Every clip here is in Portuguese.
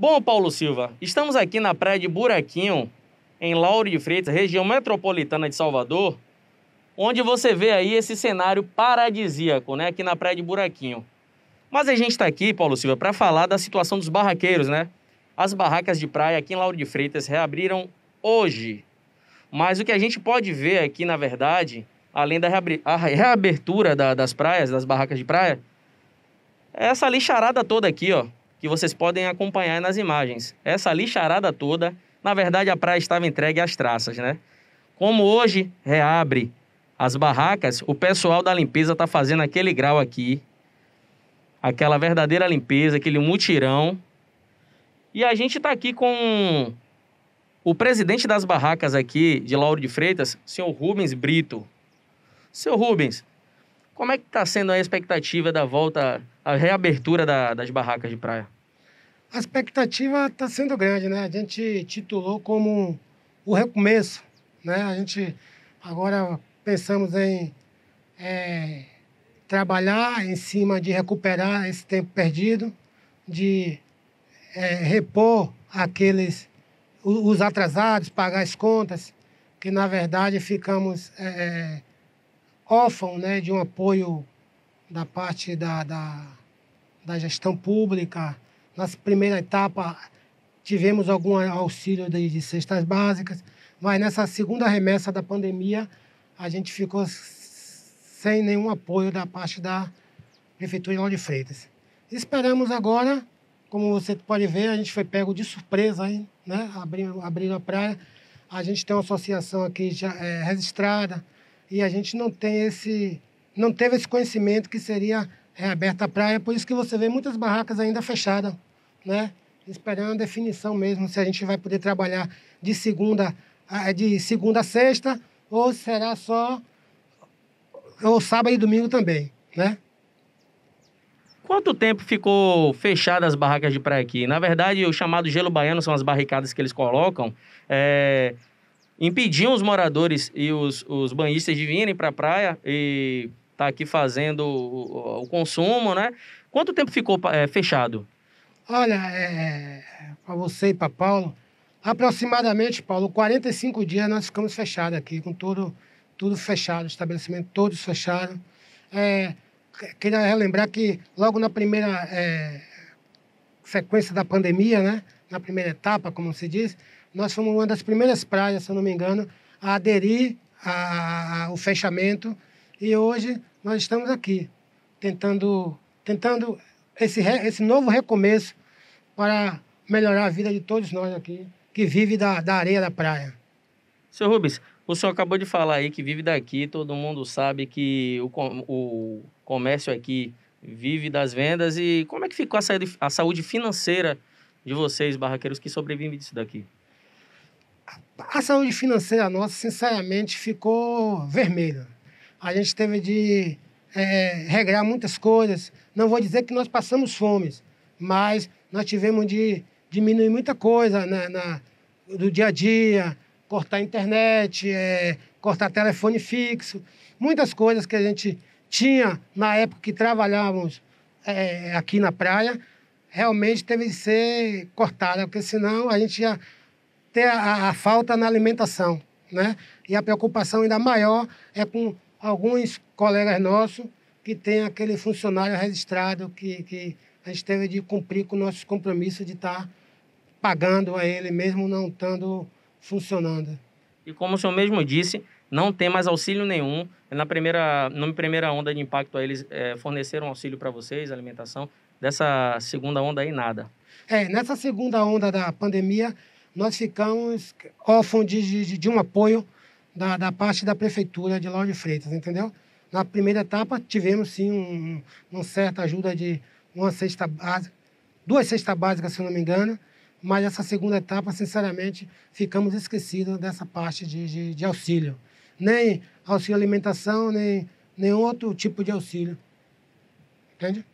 Bom, Paulo Silva, estamos aqui na praia de Buraquinho, em Lauro de Freitas, região metropolitana de Salvador, onde você vê aí esse cenário paradisíaco, né, aqui na praia de Buraquinho. Mas a gente está aqui, Paulo Silva, para falar da situação dos barraqueiros, né? As barracas de praia aqui em Lauro de Freitas reabriram hoje. Mas o que a gente pode ver aqui, na verdade, além da reabertura da, das praias, das barracas de praia, é essa lixarada toda aqui, ó que vocês podem acompanhar nas imagens. Essa lixarada toda, na verdade a praia estava entregue às traças, né? Como hoje reabre as barracas, o pessoal da limpeza está fazendo aquele grau aqui, aquela verdadeira limpeza, aquele mutirão. E a gente está aqui com o presidente das barracas aqui de Lauro de Freitas, senhor Rubens Brito. Seu Rubens, como é que está sendo a expectativa da volta, a reabertura da, das barracas de praia? A expectativa está sendo grande, né? A gente titulou como o recomeço, né? A gente agora pensamos em é, trabalhar em cima de recuperar esse tempo perdido, de é, repor aqueles os atrasados, pagar as contas, que na verdade ficamos é, órfão né, de um apoio da parte da, da, da gestão pública. Nessa primeira etapa, tivemos algum auxílio de, de cestas básicas, mas nessa segunda remessa da pandemia, a gente ficou sem nenhum apoio da parte da Prefeitura de Lauro de Freitas. Esperamos agora, como você pode ver, a gente foi pego de surpresa, hein, né? abrindo, a praia. A gente tem uma associação aqui já, é, registrada, e a gente não tem esse não teve esse conhecimento que seria reaberta a praia, por isso que você vê muitas barracas ainda fechadas, né? Esperando a definição mesmo se a gente vai poder trabalhar de segunda a, ah, de segunda a sexta ou será só ou sábado e domingo também, né? Quanto tempo ficou fechada as barracas de praia aqui? Na verdade, o chamado gelo baiano são as barricadas que eles colocam. É, impediam os moradores e os, os banhistas de virem para a praia e tá aqui fazendo o, o, consumo, né? Quanto tempo ficou é, fechado? Olha, é, para você e para Paulo, aproximadamente, Paulo, 45 dias nós ficamos fechados aqui, com tudo, tudo fechado, estabelecimento todos fechados. É, queria relembrar que logo na primeira é, sequência da pandemia, né? na primeira etapa, como se diz, nós fomos uma das primeiras praias, se eu não me engano, a aderir ao fechamento. E hoje nós estamos aqui, tentando, tentando esse, esse novo recomeço para melhorar a vida de todos nós aqui, que vive da, da areia da praia. Sr. Rubens, o senhor acabou de falar aí que vive daqui, todo mundo sabe que o, o comércio aqui vive das vendas. E como é que ficou a saúde, a saúde financeira de vocês, barraqueiros, que sobrevivem disso daqui? a saúde financeira nossa, sinceramente, ficou vermelha. A gente teve de é, regrar muitas coisas. Não vou dizer que nós passamos fome, mas nós tivemos de diminuir muita coisa na, na do dia a dia, cortar internet, é, cortar telefone fixo, muitas coisas que a gente tinha na época que trabalhávamos é, aqui na praia, realmente teve de ser cortada, porque senão a gente ia ter a, a falta na alimentação, né? E a preocupação ainda maior é com alguns colegas nossos que têm aquele funcionário registrado que, que a gente teve de cumprir com nossos compromissos de estar tá pagando a ele, mesmo não estando funcionando. E como o senhor mesmo disse, não tem mais auxílio nenhum. É na primeira, na primeira onda de impacto, eles é, forneceram auxílio para vocês, alimentação. Dessa segunda onda aí, nada. É, nessa segunda onda da pandemia, nós ficamos órfãos de, de, de um apoio da, da, parte da prefeitura de Lauro de Freitas, entendeu? Na primeira etapa, tivemos sim um, uma certa ajuda de uma cesta básica, duas cestas básicas, se não me engano, mas essa segunda etapa, sinceramente, ficamos esquecidos dessa parte de, de, de auxílio. Nem auxílio alimentação, nem, nem outro tipo de auxílio. Entende?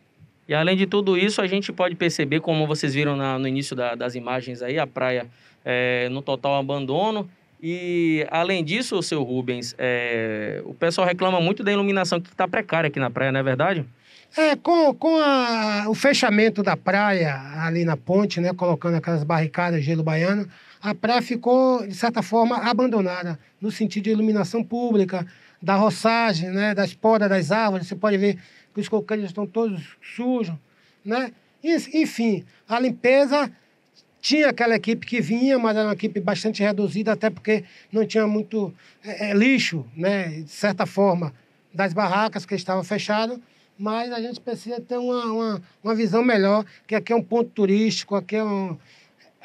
E além de tudo isso, a gente pode perceber, como vocês viram na, no início da, das imagens aí, a praia é, no total abandono. E além disso, seu Rubens, é, o pessoal reclama muito da iluminação que está precária aqui na praia, não é verdade? É, com, com a, o fechamento da praia ali na ponte, né, colocando aquelas barricadas gelo baiano, a praia ficou, de certa forma, abandonada no sentido de iluminação pública, da roçagem, né, das podas das árvores. Você pode ver que os coqueiros estão todos sujos, né? Enfim, a limpeza tinha aquela equipe que vinha, mas era uma equipe bastante reduzida, até porque não tinha muito é, é, lixo, né? De certa forma, das barracas que estavam fechadas, mas a gente precisa ter uma, uma, uma visão melhor, que aqui é um ponto turístico, aqui é um,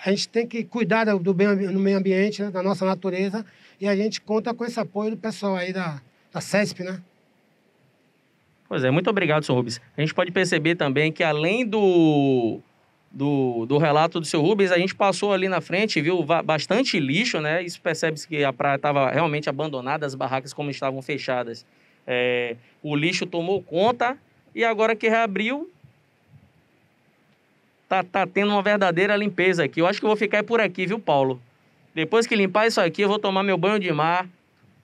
a gente tem que cuidar do, bem, do meio ambiente, né, da nossa natureza, e a gente conta com esse apoio do pessoal aí da, da CESP, né? Pois é, muito obrigado, Sr. Rubens. A gente pode perceber também que além do, do, do relato do seu Rubens, a gente passou ali na frente, viu bastante lixo, né? Isso percebe-se que a praia estava realmente abandonada, as barracas como estavam fechadas. É, o lixo tomou conta e agora que reabriu, tá, tá tendo uma verdadeira limpeza aqui. Eu acho que vou ficar por aqui, viu, Paulo? Depois que limpar isso aqui, eu vou tomar meu banho de mar.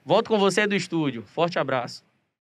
Volto com você do estúdio. Forte abraço.